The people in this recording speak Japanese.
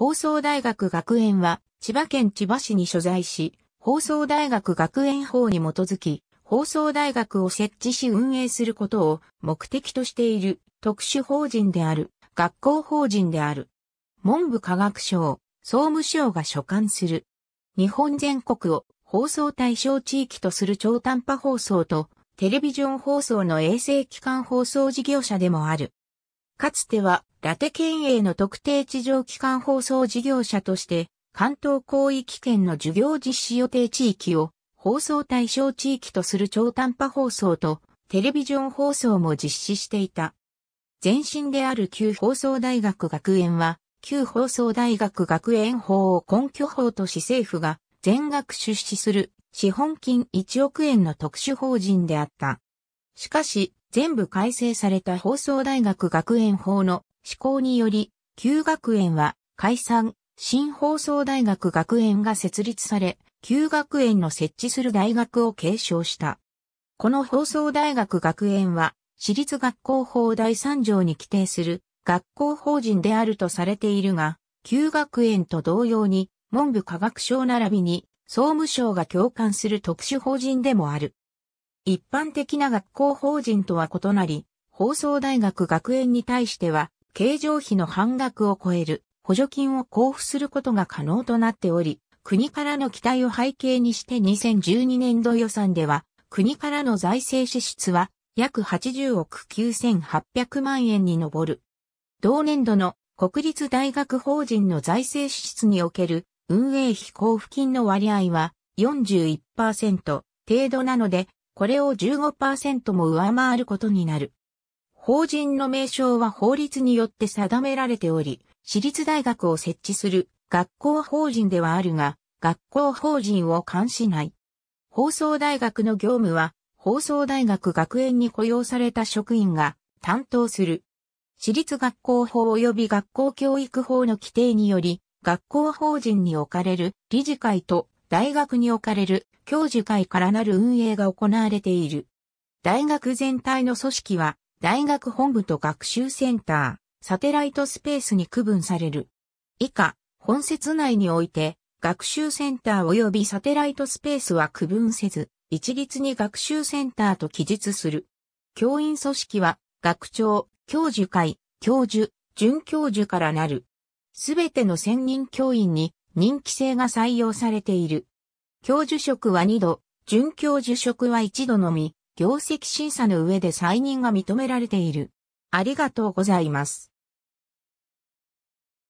放送大学学園は、千葉県千葉市に所在し、放送大学学園法に基づき、放送大学を設置し運営することを目的としている特殊法人である、学校法人である。文部科学省、総務省が所管する。日本全国を放送対象地域とする超短波放送とテレビジョン放送の衛星機関放送事業者でもある。かつては、ラテ県営の特定地上機関放送事業者として、関東広域圏の授業実施予定地域を放送対象地域とする超短波放送とテレビジョン放送も実施していた。前身である旧放送大学学園は、旧放送大学学園法を根拠法とし政府が全額出資する資本金1億円の特殊法人であった。しかし、全部改正された放送大学学園法の施行により、旧学園は解散、新放送大学学園が設立され、旧学園の設置する大学を継承した。この放送大学学園は、私立学校法第3条に規定する学校法人であるとされているが、旧学園と同様に文部科学省並びに総務省が共管する特殊法人でもある。一般的な学校法人とは異なり、放送大学学園に対しては、経常費の半額を超える補助金を交付することが可能となっており、国からの期待を背景にして2012年度予算では、国からの財政支出は約80億9800万円に上る。同年度の国立大学法人の財政支出における運営費交付金の割合は41%程度なので、これを15%も上回ることになる。法人の名称は法律によって定められており、私立大学を設置する学校法人ではあるが、学校法人を関しない。放送大学の業務は、放送大学学園に雇用された職員が担当する。私立学校法及び学校教育法の規定により、学校法人に置かれる理事会と大学に置かれる教授会からなる運営が行われている。大学全体の組織は、大学本部と学習センター、サテライトスペースに区分される。以下、本節内において、学習センター及びサテライトスペースは区分せず、一律に学習センターと記述する。教員組織は、学長、教授会、教授、准教授からなる。すべての専任教員に任期制が採用されている。教授職は2度、准教授職は1度のみ、業績審査の上で再任が認められている。ありがとうございます。